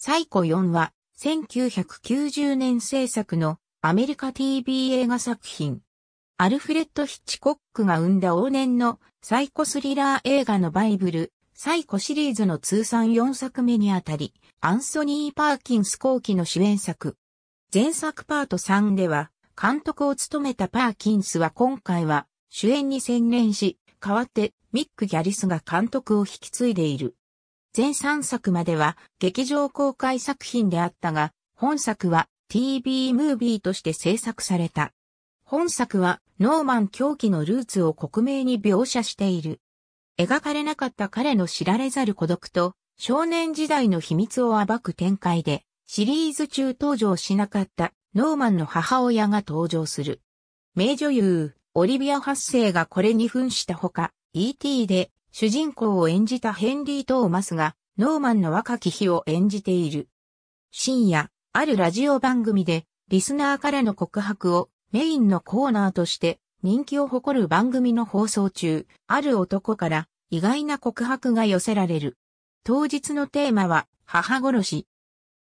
サイコ4は、1990年制作のアメリカ TV 映画作品。アルフレッド・ヒッチコックが生んだ往年のサイコスリラー映画のバイブル、サイコシリーズの通算4作目にあたり、アンソニー・パーキンス後期の主演作。前作パート3では、監督を務めたパーキンスは今回は主演に専念し、代わってミック・ギャリスが監督を引き継いでいる。全3作までは劇場公開作品であったが、本作は TV ムービーとして制作された。本作はノーマン狂気のルーツを克明に描写している。描かれなかった彼の知られざる孤独と少年時代の秘密を暴く展開でシリーズ中登場しなかったノーマンの母親が登場する。名女優、オリビア・発生がこれに扮したほか、E.T. で主人公を演じたヘンリー・トーマスが、ノーマンの若き日を演じている。深夜、あるラジオ番組で、リスナーからの告白をメインのコーナーとして人気を誇る番組の放送中、ある男から意外な告白が寄せられる。当日のテーマは母殺し。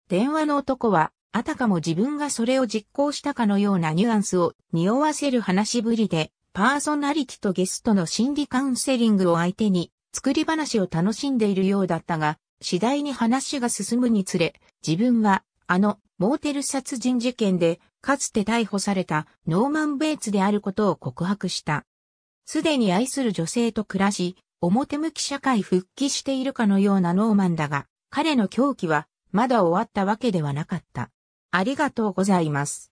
電話の男は、あたかも自分がそれを実行したかのようなニュアンスを匂わせる話ぶりで、パーソナリティとゲストの心理カウンセリングを相手に、作り話を楽しんでいるようだったが、次第に話が進むにつれ、自分は、あの、モーテル殺人事件で、かつて逮捕されたノーマン・ベイツであることを告白した。すでに愛する女性と暮らし、表向き社会復帰しているかのようなノーマンだが、彼の狂気は、まだ終わったわけではなかった。ありがとうございます。